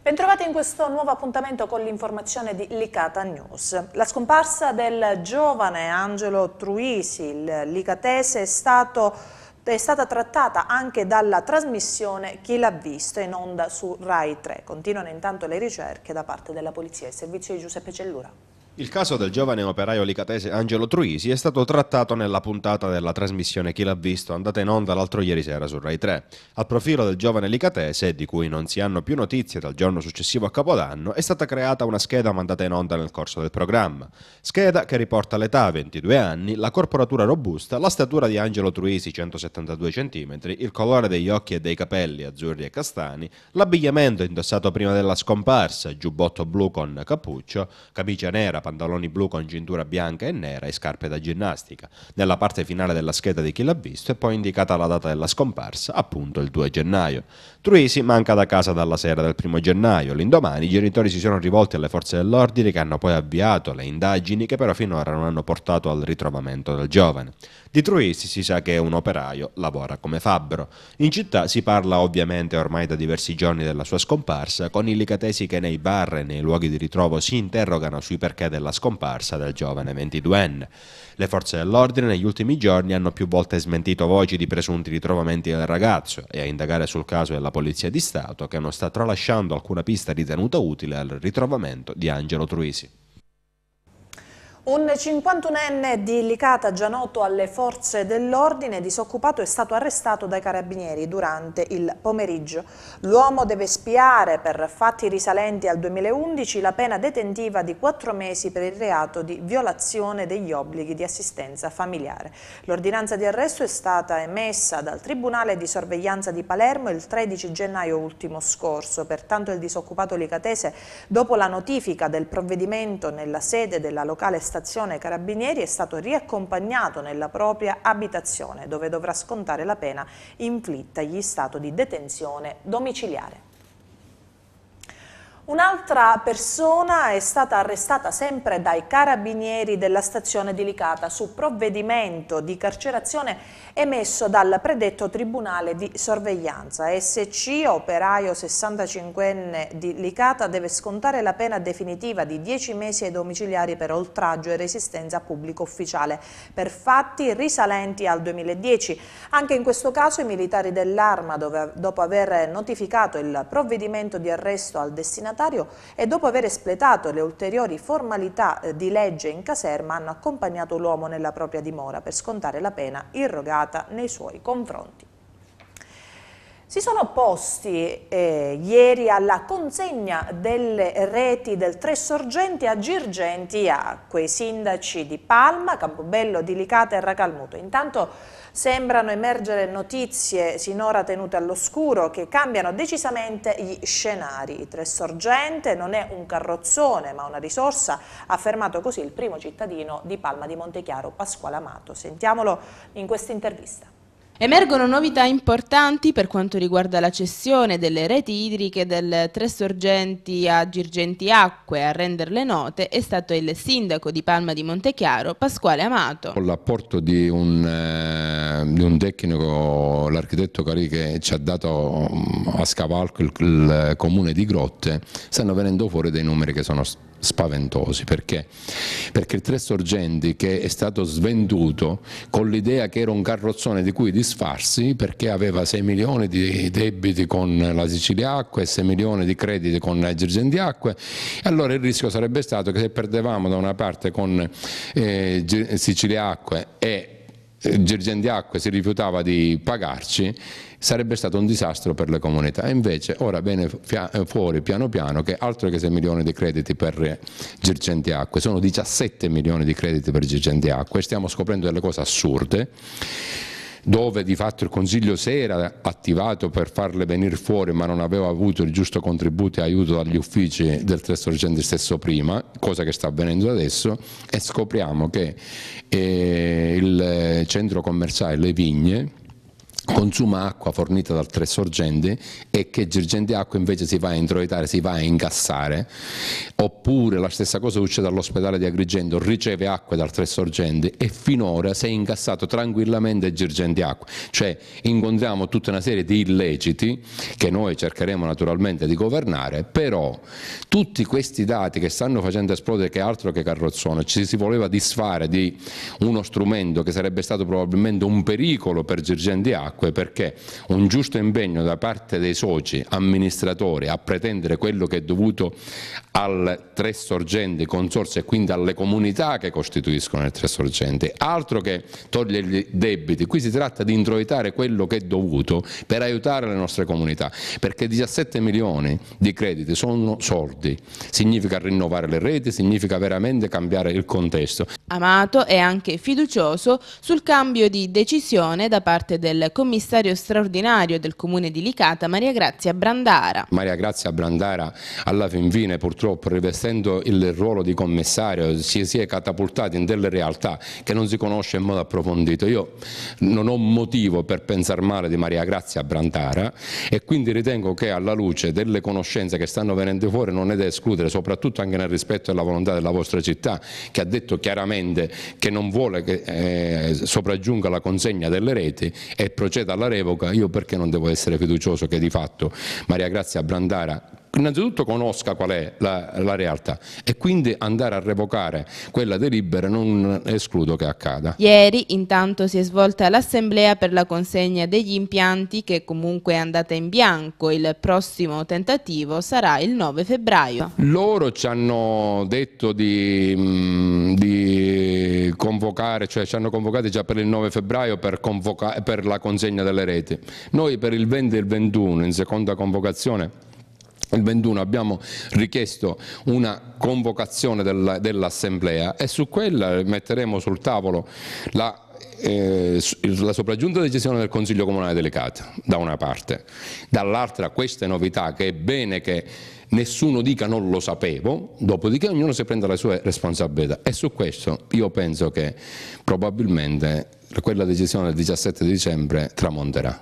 Bentrovati in questo nuovo appuntamento con l'informazione di Licata News. La scomparsa del giovane Angelo Truisi, il licatese, è stato è stata trattata anche dalla trasmissione Chi l'ha visto in onda su Rai 3. Continuano intanto le ricerche da parte della Polizia. Il servizio di Giuseppe Cellura. Il caso del giovane operaio licatese Angelo Truisi è stato trattato nella puntata della trasmissione Chi l'ha visto, andata in onda l'altro ieri sera su Rai 3. Al profilo del giovane licatese, di cui non si hanno più notizie dal giorno successivo a Capodanno, è stata creata una scheda mandata in onda nel corso del programma. Scheda che riporta l'età 22 anni, la corporatura robusta, la statura di Angelo Truisi 172 cm, il colore degli occhi e dei capelli azzurri e castani, l'abbigliamento indossato prima della scomparsa, giubbotto blu con cappuccio, camicia nera, pantaloni blu con cintura bianca e nera e scarpe da ginnastica. Nella parte finale della scheda di chi l'ha visto è poi indicata la data della scomparsa, appunto il 2 gennaio. Truisi manca da casa dalla sera del 1 gennaio. L'indomani i genitori si sono rivolti alle forze dell'ordine che hanno poi avviato le indagini che però finora non hanno portato al ritrovamento del giovane. Di Truisi si sa che un operaio, lavora come fabbro. In città si parla ovviamente ormai da diversi giorni della sua scomparsa, con i licatesi che nei bar e nei luoghi di ritrovo si interrogano sui perché della scomparsa del giovane 22enne. Le forze dell'ordine negli ultimi giorni hanno più volte smentito voci di presunti ritrovamenti del ragazzo e a indagare sul caso è la Polizia di Stato che non sta tralasciando alcuna pista ritenuta utile al ritrovamento di Angelo Truisi. Un 51enne di Licata, già noto alle forze dell'ordine, disoccupato, è stato arrestato dai carabinieri durante il pomeriggio. L'uomo deve spiare per fatti risalenti al 2011 la pena detentiva di quattro mesi per il reato di violazione degli obblighi di assistenza familiare. L'ordinanza di arresto è stata emessa dal Tribunale di Sorveglianza di Palermo il 13 gennaio ultimo scorso. Pertanto il disoccupato licatese, dopo la notifica del provvedimento nella sede della locale stazione, stazione Carabinieri è stato riaccompagnato nella propria abitazione dove dovrà scontare la pena inflitta inflittagli stato di detenzione domiciliare. Un'altra persona è stata arrestata sempre dai carabinieri della stazione di Licata su provvedimento di carcerazione emesso dal predetto tribunale di sorveglianza. SC, operaio 65enne di Licata, deve scontare la pena definitiva di 10 mesi ai domiciliari per oltraggio e resistenza a pubblico ufficiale per fatti risalenti al 2010. Anche in questo caso i militari dell'Arma, dopo aver notificato il provvedimento di arresto al destinatario, destinatario e dopo aver espletato le ulteriori formalità eh, di legge in caserma hanno accompagnato l'uomo nella propria dimora per scontare la pena irrogata nei suoi confronti. Si sono posti eh, ieri alla consegna delle reti del Tre Sorgenti a Girgenti a quei sindaci di Palma, Campobello, di Licata e Racalmuto. Intanto Sembrano emergere notizie sinora tenute all'oscuro che cambiano decisamente gli scenari. tre sorgente non è un carrozzone ma una risorsa, ha affermato così il primo cittadino di Palma di Montechiaro, Pasquale Amato. Sentiamolo in questa intervista. Emergono novità importanti per quanto riguarda la cessione delle reti idriche delle Tre Sorgenti a Girgenti Acque. A renderle note è stato il sindaco di Palma di Montechiaro, Pasquale Amato. Con l'apporto di, un, eh, di un tecnico, l'architetto Cari che ci ha dato mm, a scavalco il, il comune di Grotte, stanno venendo fuori dei numeri che sono stati spaventosi perché? perché il Tre Sorgenti che è stato svenduto con l'idea che era un carrozzone di cui disfarsi perché aveva 6 milioni di debiti con la Sicilia Acque e 6 milioni di crediti con la Girgendi Acque allora il rischio sarebbe stato che se perdevamo da una parte con eh, Sicilia Acque e eh, Girgenti Acque si rifiutava di pagarci, sarebbe stato un disastro per le comunità. invece ora viene eh, fuori piano piano che altro che 6 eh, milioni di crediti per Girgenti Acque, sono 17 milioni di crediti per Girgenti Acque, stiamo scoprendo delle cose assurde dove di fatto il Consiglio si era attivato per farle venire fuori ma non aveva avuto il giusto contributo e aiuto dagli uffici del Tressorgente stesso prima, cosa che sta avvenendo adesso, e scopriamo che eh, il eh, centro commerciale Le Vigne consuma acqua fornita da altre sorgenti e che girgente acqua invece si va a introitare, si va a ingassare, oppure la stessa cosa succede all'ospedale di Agrigento, riceve acqua da altre sorgenti e finora si è ingassato tranquillamente girgente acqua, cioè incontriamo tutta una serie di illeciti che noi cercheremo naturalmente di governare, però tutti questi dati che stanno facendo esplodere che altro che carrozzone, ci si voleva disfare di uno strumento che sarebbe stato probabilmente un pericolo per girgente acqua, nacque perché un giusto impegno da parte dei soci amministratori a pretendere quello che è dovuto al tre sorgenti consorzio e quindi alle comunità che costituiscono il tre sorgenti, altro che togliere i debiti, qui si tratta di introitare quello che è dovuto per aiutare le nostre comunità, perché 17 milioni di crediti sono soldi, significa rinnovare le reti, significa veramente cambiare il contesto. Amato è anche fiducioso sul cambio di decisione da parte del Comitato commissario straordinario del comune di Licata, Maria Grazia Brandara. Maria Grazia Brandara alla fin fine purtroppo rivestendo il ruolo di commissario si, si è catapultata in delle realtà che non si conosce in modo approfondito. Io non ho motivo per pensare male di Maria Grazia Brandara e quindi ritengo che alla luce delle conoscenze che stanno venendo fuori non è da escludere, soprattutto anche nel rispetto della volontà della vostra città che ha detto chiaramente che non vuole che eh, sopraggiunga la consegna delle reti e procedere proceda alla revoca, io perché non devo essere fiducioso che di fatto Maria Grazia Brandara innanzitutto conosca qual è la, la, realtà e quindi andare a revocare quella delibera non escludo che accada. Ieri intanto si è svolta l'assemblea per la consegna degli impianti che comunque è andata in bianco, il prossimo tentativo sarà il 9 febbraio. Loro ci hanno detto di mh, mm, convocare, cioè ci hanno convocati già per il 9 febbraio per, per la consegna delle reti. Noi per il 20 e il 21, in seconda convocazione, il 21 abbiamo richiesto una convocazione dell'Assemblea dell e su quella metteremo sul tavolo la eh, la sopraggiunta decisione del Consiglio Comunale delegato, da una parte, dall'altra queste novità che è bene che nessuno dica non lo sapevo, dopodiché ognuno si prenda le sue responsabilità e su questo io penso che probabilmente quella decisione del 17 dicembre tramonterà.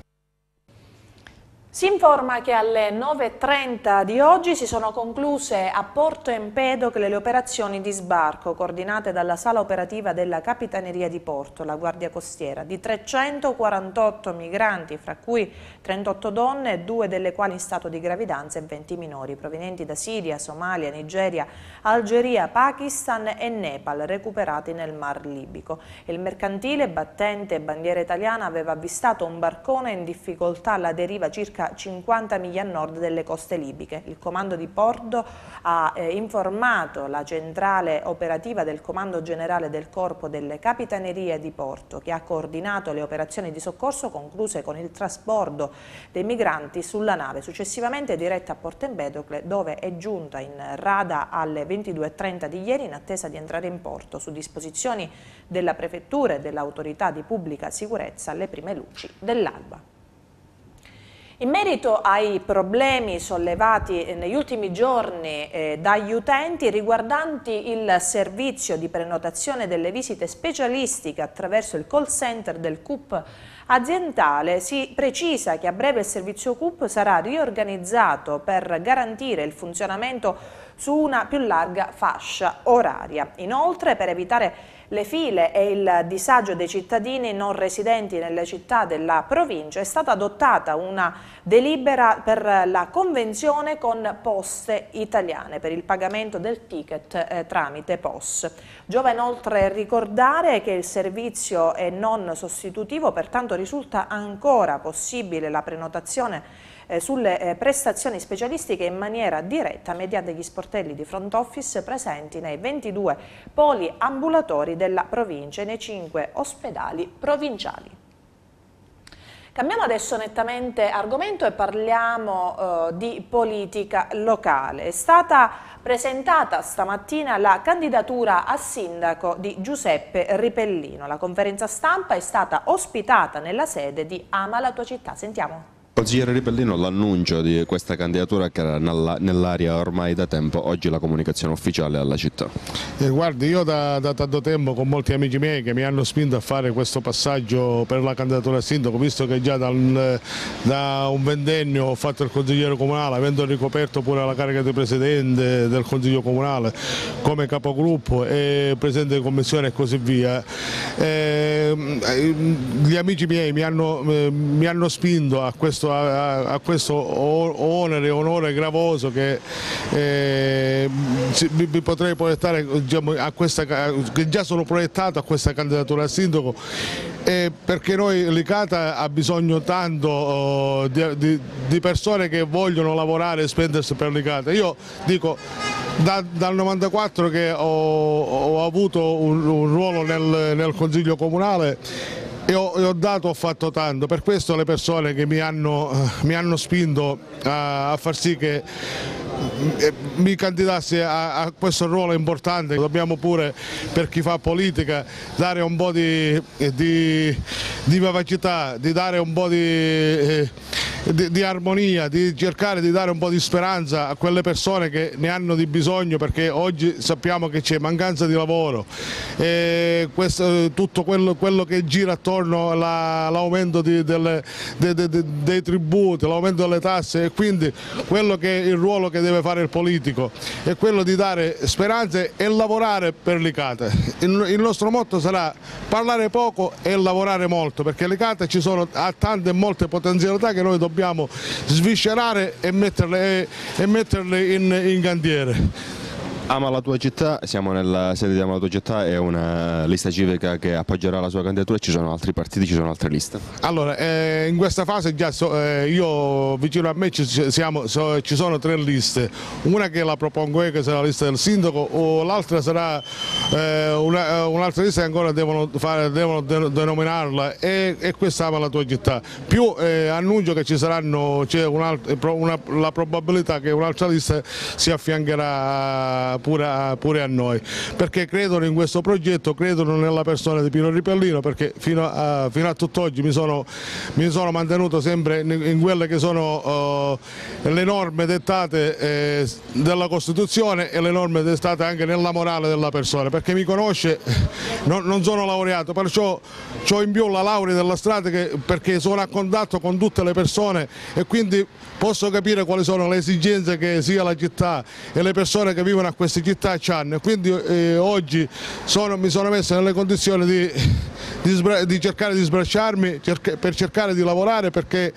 Si informa che alle 9.30 di oggi si sono concluse a Porto Empedocle le operazioni di sbarco coordinate dalla sala operativa della Capitaneria di Porto, la Guardia Costiera, di 348 migranti, fra cui 38 donne, due delle quali in stato di gravidanza e 20 minori, provenienti da Siria, Somalia, Nigeria, Algeria, Pakistan e Nepal, recuperati nel Mar Libico. Il mercantile battente bandiera italiana aveva avvistato un barcone in difficoltà alla deriva circa 50 miglia a nord delle coste libiche. Il comando di Porto ha eh, informato la centrale operativa del comando generale del corpo delle capitanerie di Porto che ha coordinato le operazioni di soccorso concluse con il trasbordo dei migranti sulla nave, successivamente diretta a Porto Empedocle dove è giunta in rada alle 22.30 di ieri in attesa di entrare in porto su disposizioni della prefettura e dell'autorità di pubblica sicurezza alle prime luci dell'alba. In merito ai problemi sollevati eh, negli ultimi giorni eh, dagli utenti riguardanti il servizio di prenotazione delle visite specialistiche attraverso il call center del CUP aziendale, si precisa che a breve il servizio CUP sarà riorganizzato per garantire il funzionamento su una più larga fascia oraria. Inoltre, per evitare le file e il disagio dei cittadini non residenti nelle città della provincia è stata adottata una delibera per la convenzione con Poste Italiane per il pagamento del ticket eh, tramite POS. Giova inoltre ricordare che il servizio è non sostitutivo, pertanto risulta ancora possibile la prenotazione eh, sulle eh, prestazioni specialistiche in maniera diretta mediante gli sportelli di front office presenti nei 22 poli ambulatori della provincia e nei 5 ospedali provinciali. Cambiamo adesso nettamente argomento e parliamo eh, di politica locale. È stata presentata stamattina la candidatura a sindaco di Giuseppe Ripellino. La conferenza stampa è stata ospitata nella sede di Ama la tua città. Sentiamo. Consigliere Ribellino, l'annuncio di questa candidatura che era nell'aria ormai da tempo, oggi la comunicazione ufficiale alla città. Eh, guardi, io da, da, tanto tempo con molti amici miei che mi hanno spinto a fare questo passaggio per la candidatura a sindaco, visto che già da un, da un ventennio ho fatto il consigliere comunale, avendo ricoperto pure la carica di presidente del consiglio comunale come capogruppo e presidente di commissione e così via, eh, gli amici miei mi hanno, eh, mi hanno spinto a questo questo, a, a questo onere, onore gravoso che eh, mi, potrei proiettare diciamo, questa, che già sono proiettato a questa candidatura a sindaco eh, perché noi Licata ha bisogno tanto oh, di, di, di, persone che vogliono lavorare e spendersi per Licata. Io dico da, dal 94 che ho, ho avuto un, un ruolo nel, nel Consiglio Comunale e ho, e ho, dato, ho fatto tanto, per questo le persone che mi hanno, eh, mi hanno spinto a, a far sì che eh, mi candidassi a, a, questo ruolo importante, dobbiamo pure per chi fa politica dare un po' di, eh, di, di vivacità, di dare un po' di... Eh, di, di, armonia, di cercare di dare un po' di speranza a quelle persone che ne hanno di bisogno perché oggi sappiamo che c'è mancanza di lavoro, questo, tutto quello, quello, che gira attorno all'aumento la, de, de, de, dei tributi, l'aumento delle tasse e quindi quello che, il ruolo che deve deve fare il politico è quello di dare speranze e lavorare per l'ICATA. Il, nostro motto sarà parlare poco e lavorare molto perché l'ICATA ci sono tante e molte potenzialità che noi dobbiamo sviscerare e metterle, e metterle in, in cantiere. Ama la tua città, siamo nella sede di Ama la tua città, è una lista civica che appoggerà la sua candidatura, ci sono altri partiti, ci sono altre liste? Allora, eh, in questa fase già so, eh, io vicino a me ci, siamo, so, ci, sono tre liste, una che la propongo io che sarà la lista del sindaco o l'altra sarà eh, eh un'altra un lista che ancora devono, fare, devono denominarla e, e, questa Ama la tua città. Più eh, annuncio che ci saranno, c'è una, la probabilità che un'altra lista si affiancherà pure, a, pure, a, noi, perché credono in questo progetto, credono nella persona di Pino Ripellino, perché fino a, fino a tutt'oggi mi sono, mi sono, mantenuto sempre in, in quelle che sono uh, le norme dettate eh, della Costituzione e le norme dettate anche nella morale della persona, perché mi conosce, non, non sono laureato, perciò ho in più la laurea della strada che, perché sono a contatto con tutte le persone e quindi posso capire quali sono le esigenze che sia la città e le persone che vivono a questa queste città hanno. Quindi eh, oggi sono, mi sono messo nelle condizioni di, di, di cercare di sbracciarmi cerca, per cercare di lavorare perché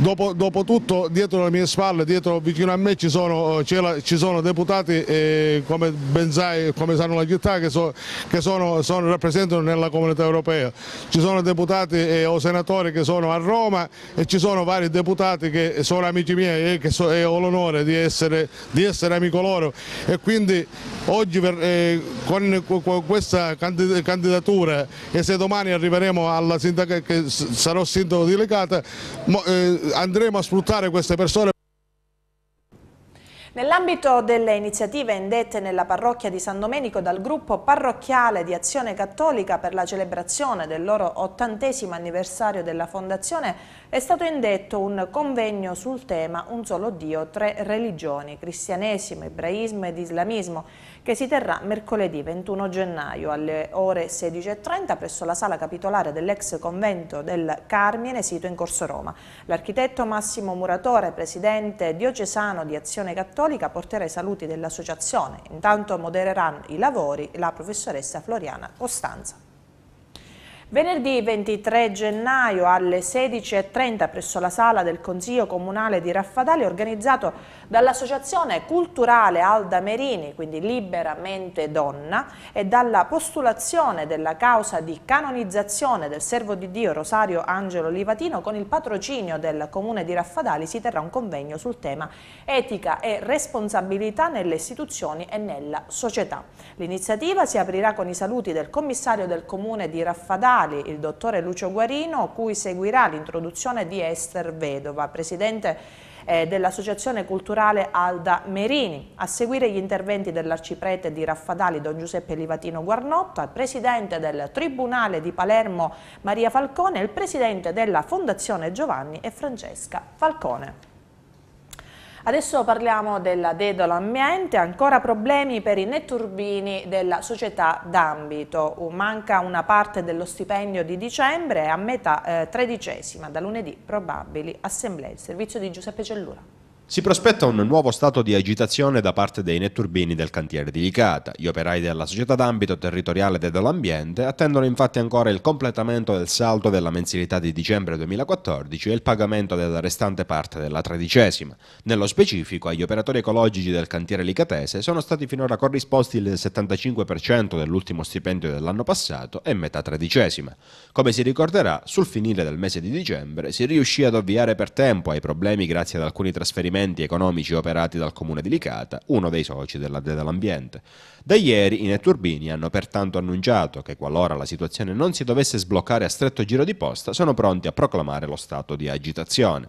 Dopo, dopo, tutto dietro le mie spalle, dietro, vicino a me ci sono, eh, ci sono deputati eh, come Benzai, come sanno la città, che, so, che sono, sono, rappresentano nella comunità europea. Ci sono deputati eh, o senatori che sono a Roma e ci sono vari deputati che sono amici miei e, eh, che so, e eh, ho l'onore di essere, di essere, amico loro. E quindi oggi per, eh, con, con, questa candidatura e se domani arriveremo alla sindaca che sarò sindaco di Legata, mo, andremo a sfruttare queste persone. Nell'ambito delle iniziative indette nella parrocchia di San Domenico dal gruppo parrocchiale di Azione Cattolica per la celebrazione del loro ottantesimo anniversario della fondazione è stato indetto un convegno sul tema Un solo Dio, tre religioni, cristianesimo, ebraismo ed islamismo, che si terrà mercoledì 21 gennaio alle ore 16.30 presso la sala capitolare dell'ex convento del Carmine, sito in Corso Roma. L'architetto Massimo Muratore, presidente diocesano di Azione Cattolica, porterà i saluti dell'associazione. Intanto modererà i lavori la professoressa Floriana Costanza. Venerdì 23 gennaio alle 16.30 presso la sala del Consiglio Comunale di Raffadali organizzato dall'Associazione Culturale Alda Merini, quindi Liberamente Donna, e dalla postulazione della causa di canonizzazione del servo di Dio Rosario Angelo Livatino con il patrocinio del Comune di Raffadali si terrà un convegno sul tema etica e responsabilità nelle istituzioni e nella società. L'iniziativa si aprirà con i saluti del commissario del Comune di Raffadali Sociali il dottore Lucio Guarino, cui seguirà l'introduzione di Esther Vedova, presidente eh, dell'Associazione Culturale Alda Merini. A seguire gli interventi dell'arciprete di Raffadali Don Giuseppe Livatino Guarnotta, il presidente del Tribunale di Palermo Maria Falcone e il presidente della Fondazione Giovanni e Francesca Falcone. Adesso parliamo della dedola Ambiente, ancora problemi per i netturbini della società d'ambito. Manca una parte dello stipendio di dicembre e a metà eh, tredicesima, da lunedì probabili assemblee. Il servizio di Giuseppe Cellura. Si prospetta un nuovo stato di agitazione da parte dei netturbini del cantiere di Licata. Gli operai della società d'ambito territoriale dell'ambiente attendono infatti ancora il completamento del saldo della mensilità di dicembre 2014 e il pagamento della restante parte della tredicesima. Nello specifico, agli operatori ecologici del cantiere licatese sono stati finora corrisposti il 75% dell'ultimo stipendio dell'anno passato e metà tredicesima. Come si ricorderà, sul finire del mese di dicembre si riuscì ad ovviare per tempo ai problemi grazie ad alcuni trasferimenti investimenti economici operati dal comune di Licata, uno dei soci della dell'ambiente. Da ieri i netturbini hanno pertanto annunciato che qualora la situazione non si dovesse sbloccare a stretto giro di posta, sono pronti a proclamare lo stato di agitazione.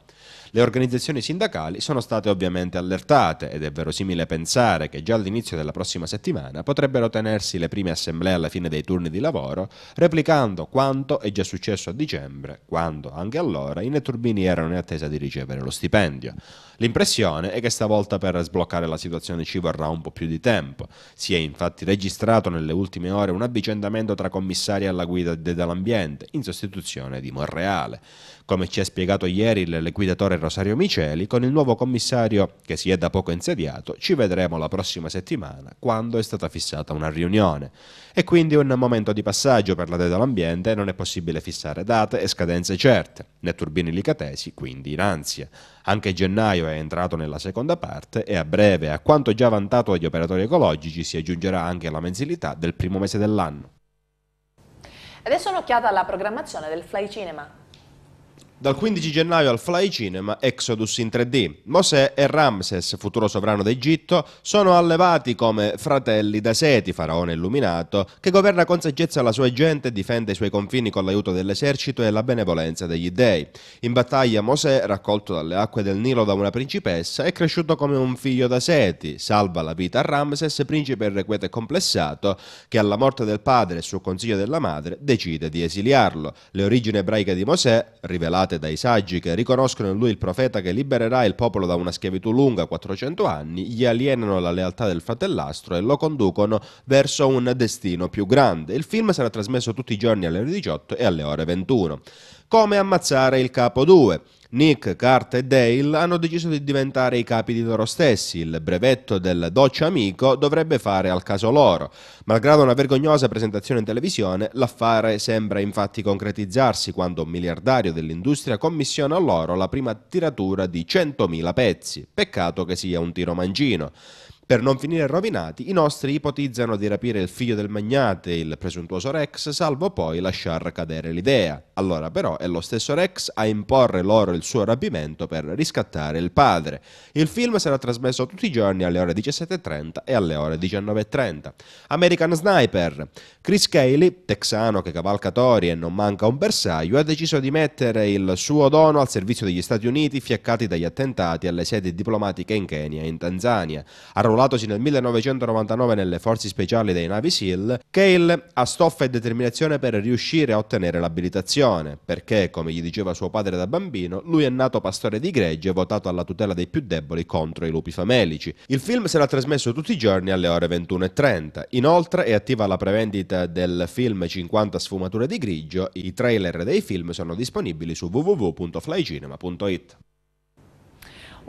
Le organizzazioni sindacali sono state ovviamente allertate ed è verosimile pensare che già all'inizio della prossima settimana potrebbero tenersi le prime assemblee alla fine dei turni di lavoro, replicando quanto è già successo a dicembre, quando anche allora i netturbini erano in attesa di ricevere lo stipendio. L'impressione è che stavolta per sbloccare la situazione ci vorrà un po' più di tempo. Si è infatti registrato nelle ultime ore un avvicendamento tra commissari alla guida dell'ambiente in sostituzione di Monreale come ci ha spiegato ieri il liquidatore Rosario Miceli, con il nuovo commissario che si è da poco insediato ci vedremo la prossima settimana quando è stata fissata una riunione. È quindi un momento di passaggio per la Dea dell'ambiente e non è possibile fissare date e scadenze certe, né turbine Licatesi quindi in ansia. Anche gennaio è entrato nella seconda parte e a breve, a quanto già vantato dagli operatori ecologici, si aggiungerà anche la mensilità del primo mese dell'anno. Adesso un'occhiata alla programmazione del Fly Cinema. Dal 15 gennaio al Fly Cinema Exodus in 3D. Mosè e Ramses, futuro sovrano d'Egitto, sono allevati come fratelli da Seti, faraone illuminato, che governa con saggezza la sua gente e difende i suoi confini con l'aiuto dell'esercito e la benevolenza degli dei. In battaglia Mosè, raccolto dalle acque del Nilo da una principessa, è cresciuto come un figlio da Seti, salva la vita a Ramses, principe irrequieto e complessato, che alla morte del padre e sul consiglio della madre decide di esiliarlo. Le origini ebraiche di Mosè, rivelate narrate dai saggi che riconoscono in lui il profeta che libererà il popolo da una schiavitù lunga 400 anni, gli alienano la lealtà del fratellastro e lo conducono verso un destino più grande. Il film sarà trasmesso tutti i giorni alle ore 18 e alle ore 21. Come ammazzare il capo 2? Nick, Cart e Dale hanno deciso di diventare i capi di loro stessi, il brevetto del doccia amico dovrebbe fare al caso loro. Malgrado una vergognosa presentazione in televisione, l'affare sembra infatti concretizzarsi quando un miliardario dell'industria commissiona a loro la prima tiratura di 100.000 pezzi, peccato che sia un tiro mangino. Per non finire rovinati, i nostri ipotizzano di rapire il figlio del magnate, il presuntuoso Rex, salvo poi lasciar cadere l'idea. Allora però è lo stesso Rex a imporre loro il suo rapimento per riscattare il padre. Il film sarà trasmesso tutti i giorni alle ore 17.30 e alle ore 19.30. American Sniper. Chris Cayley, texano che cavalca tori e non manca un bersaglio, ha deciso di mettere il suo dono al servizio degli Stati Uniti fiaccati dagli attentati alle sedi diplomatiche in Kenya e in Tanzania. Ha arruolatosi nel 1999 nelle forze speciali dei Navy SEAL, Cale ha stoffa e determinazione per riuscire a ottenere l'abilitazione, perché, come gli diceva suo padre da bambino, lui è nato pastore di gregge votato alla tutela dei più deboli contro i lupi famelici. Il film sarà trasmesso tutti i giorni alle ore 21.30. Inoltre è attiva la prevendita del film 50 sfumature di grigio, i trailer dei film sono disponibili su www.flycinema.it.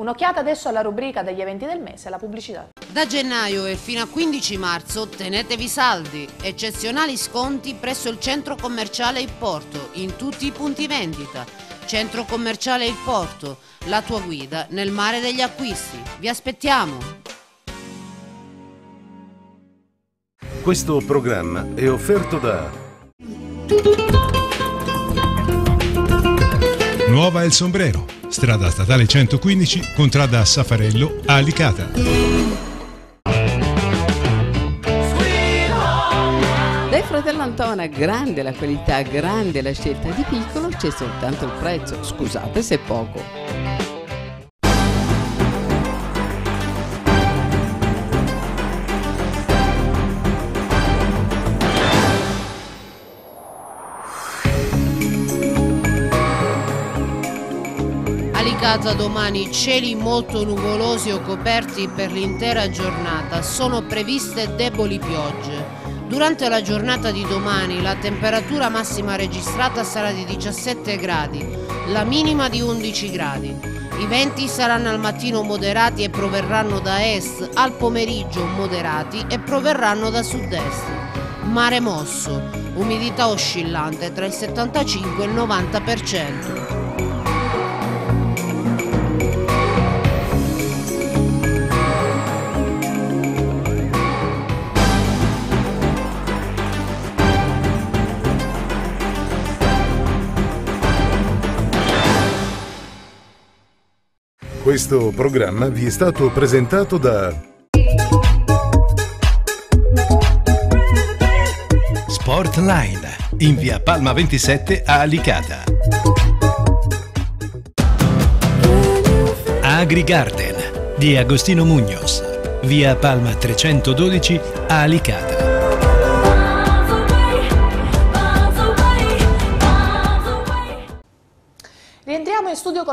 Un'occhiata adesso alla rubrica degli eventi del mese, la pubblicità. Da gennaio e fino a 15 marzo tenetevi saldi, eccezionali sconti presso il centro commerciale Il Porto, in tutti i punti vendita. Centro commerciale Il Porto, la tua guida nel mare degli acquisti. Vi aspettiamo! Questo programma è offerto da... Nuova El Sombrero strada statale 115, contrada a Safarello, Alicata. Dai fratello Antona, grande la qualità, grande la scelta di piccolo, c'è soltanto il prezzo, scusate se è poco. giornata domani cieli molto nuvolosi o coperti per l'intera giornata, sono previste deboli piogge. Durante la giornata di domani la temperatura massima registrata sarà di 17 gradi, la minima di 11 gradi. I venti saranno al mattino moderati e proverranno da est, al pomeriggio moderati e proverranno da sud-est. Mare mosso, umidità oscillante tra il 75 e il 90%. Questo programma vi è stato presentato da Sportline in via Palma 27 a Alicata. Agri Garden, di Agostino Mugnos, via Palma 312 a Alicata.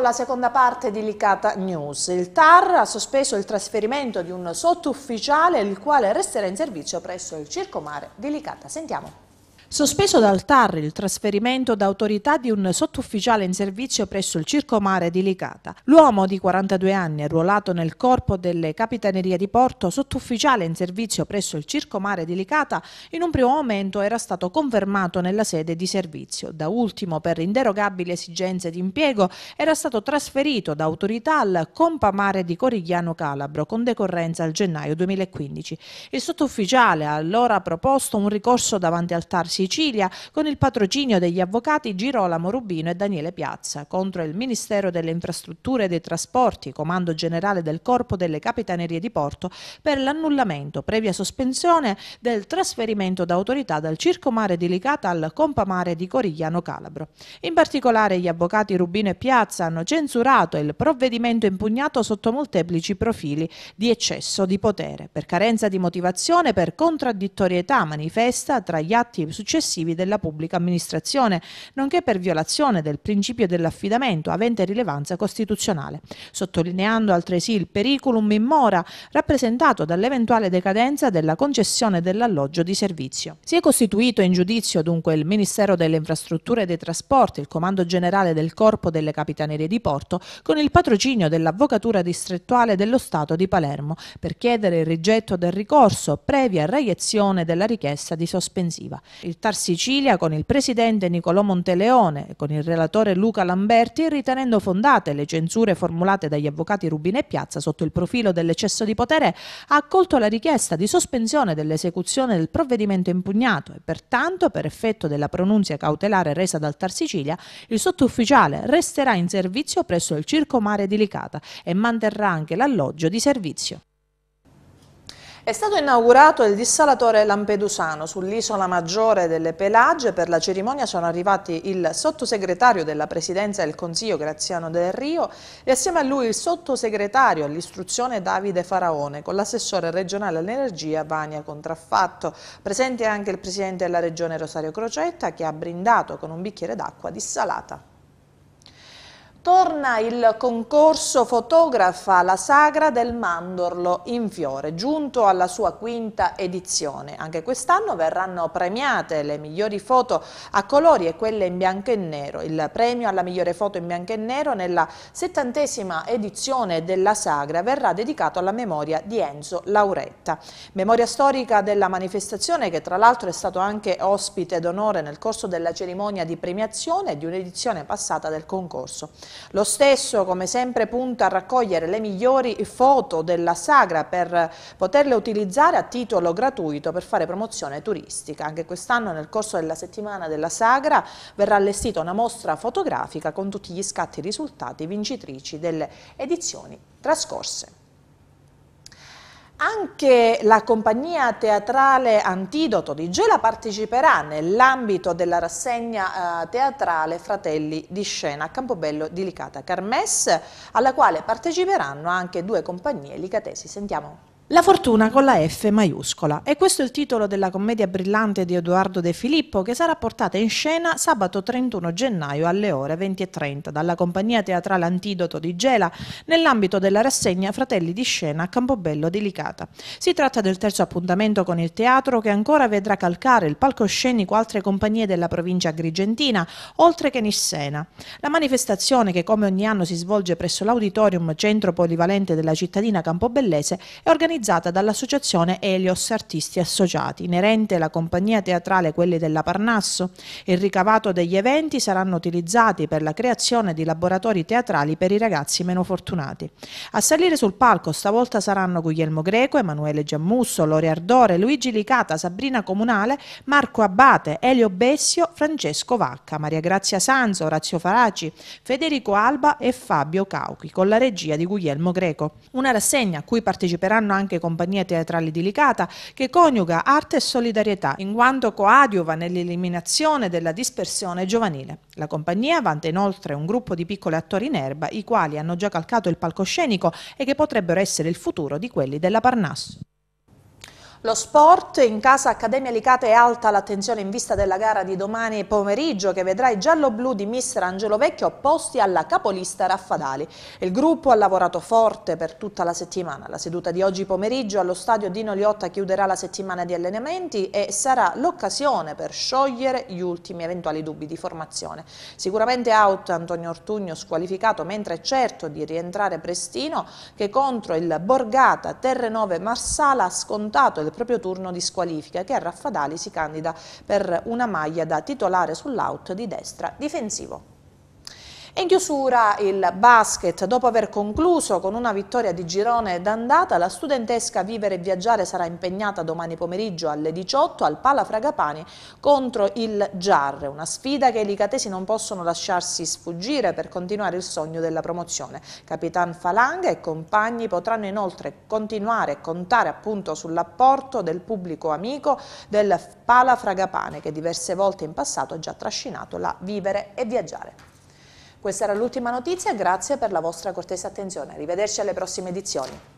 la seconda parte di Licata News. Il TAR ha sospeso il trasferimento di un sottufficiale il quale resterà in servizio presso il Circomare di Licata. Sentiamo. Sospeso dal TAR il trasferimento d'autorità di un sottufficiale in servizio presso il Circo Mare di Licata. L'uomo di 42 anni, arruolato nel corpo delle Capitanerie di Porto, sottufficiale in servizio presso il Circo Mare di Licata, in un primo momento era stato confermato nella sede di servizio. Da ultimo, per inderogabili esigenze di impiego, era stato trasferito da autorità al Compamare di Corigliano Calabro, con decorrenza al gennaio 2015. Il sottufficiale ha allora proposto un ricorso davanti al TAR Sicilia con il patrocinio degli avvocati Girolamo Rubino e Daniele Piazza contro il Ministero delle Infrastrutture e dei Trasporti, Comando Generale del Corpo delle Capitanerie di Porto per l'annullamento previa sospensione del trasferimento d'autorità dal Circo Mare di Licata al Compamare di Corigliano Calabro. In particolare gli avvocati Rubino e Piazza hanno censurato il provvedimento impugnato sotto molteplici profili di eccesso di potere per carenza di motivazione per contraddittorietà manifesta tra gli atti successivi successivi della pubblica amministrazione, nonché per violazione del principio dell'affidamento avente rilevanza costituzionale, sottolineando altresì il periculum in mora rappresentato dall'eventuale decadenza della concessione dell'alloggio di servizio. Si è costituito in giudizio dunque il Ministero delle Infrastrutture e dei Trasporti, il Comando Generale del Corpo delle Capitanerie di Porto, con il patrocinio dell'Avvocatura distrettuale dello Stato di Palermo, per chiedere il rigetto del ricorso previa reiezione della richiesta di sospensiva. Il Città Sicilia con il presidente Nicolò Monteleone e con il relatore Luca Lamberti, ritenendo fondate le censure formulate dagli avvocati Rubine e Piazza sotto il profilo dell'eccesso di potere, ha accolto la richiesta di sospensione dell'esecuzione del provvedimento impugnato e pertanto, per effetto della pronunzia cautelare resa dal Tar Sicilia, il sottufficiale resterà in servizio presso il Circo Mare di Licata e manterrà anche l'alloggio di servizio. È stato inaugurato il dissalatore lampedusano sull'isola maggiore delle Pelagie. Per la cerimonia sono arrivati il sottosegretario della Presidenza del Consiglio Graziano Del Rio e assieme a lui il sottosegretario all'istruzione Davide Faraone con l'assessore regionale all'energia Vania Contraffatto. Presente anche il Presidente della Regione Rosario Crocetta che ha brindato con un bicchiere d'acqua dissalata. Torna il concorso fotografa La Sagra del Mandorlo in fiore, giunto alla sua quinta edizione. Anche quest'anno verranno premiate le migliori foto a colori e quelle in bianco e nero. Il premio alla migliore foto in bianco e nero nella settantesima edizione della Sagra verrà dedicato alla memoria di Enzo Lauretta. Memoria storica della manifestazione che tra l'altro è stato anche ospite d'onore nel corso della cerimonia di premiazione di un'edizione passata del concorso. Lo stesso, come sempre, punta a raccogliere le migliori foto della sagra per poterle utilizzare a titolo gratuito per fare promozione turistica. Anche quest'anno, nel corso della settimana della sagra, verrà allestita una mostra fotografica con tutti gli scatti risultati vincitrici delle edizioni trascorse. Anche la compagnia teatrale Antidoto di Gela parteciperà nell'ambito della rassegna eh, teatrale Fratelli di Scena a Campobello di Licata Carmes, alla quale parteciperanno anche due compagnie licatesi. Sentiamo. La fortuna con la F maiuscola. E questo è il titolo della commedia brillante di Edoardo De Filippo che sarà portata in scena sabato 31 gennaio alle ore 20.30 dalla compagnia teatrale Antidoto di Gela nell'ambito della rassegna Fratelli di Scena a Campobello di Licata. Si tratta del terzo appuntamento con il teatro che ancora vedrà calcare il palcoscenico altre compagnie della provincia agrigentina, oltre che Nissena. La manifestazione che come ogni anno si svolge presso l'auditorium centro polivalente della cittadina campobellese è organizzata organizzata dall'associazione Elios Artisti Associati, inerente alla compagnia teatrale Quelli della Parnasso. Il ricavato degli eventi saranno utilizzati per la creazione di laboratori teatrali per i ragazzi meno fortunati. A salire sul palco stavolta saranno Guglielmo Greco, Emanuele Giammusso, Lori Ardore, Luigi Licata, Sabrina Comunale, Marco Abbate, Elio Bessio, Francesco Vacca, Maria Grazia Sanzo, Orazio Faraci, Federico Alba e Fabio Cauchi, con la regia di Guglielmo Greco. Una rassegna a cui parteciperanno anche anche compagnia teatrale di Licata, che coniuga arte e solidarietà, in quanto coadiuva nell'eliminazione della dispersione giovanile. La compagnia vanta inoltre un gruppo di piccoli attori in erba, i quali hanno già calcato il palcoscenico e che potrebbero essere il futuro di quelli della Parnasso. Lo sport in casa Accademia Licata è alta l'attenzione in vista della gara di domani pomeriggio che vedrà i giallo-blu di mister Angelo Vecchio opposti alla capolista Raffadali. Il gruppo ha lavorato forte per tutta la settimana. La seduta di oggi pomeriggio allo stadio Dino Liotta chiuderà la settimana di allenamenti e sarà l'occasione per sciogliere gli ultimi eventuali dubbi di formazione. Sicuramente out Antonio Ortugno squalificato mentre è certo di rientrare Prestino che contro il Borgata Terrenove Marsala ha scontato il al proprio turno di squalifica che a Raffadali si candida per una maglia da titolare sull'out di destra difensivo. E in chiusura il basket. Dopo aver concluso con una vittoria di girone d'andata, la studentesca Vivere e Viaggiare sarà impegnata domani pomeriggio alle 18 al Palafragapani contro il Giarre. Una sfida che i licatesi non possono lasciarsi sfuggire per continuare il sogno della promozione. Capitan Falanga e compagni potranno inoltre continuare e contare appunto sull'apporto del pubblico amico del Pala che diverse volte in passato ha già trascinato la Vivere e Viaggiare. Questa era l'ultima notizia, grazie per la vostra cortesa attenzione. Arrivederci alle prossime edizioni.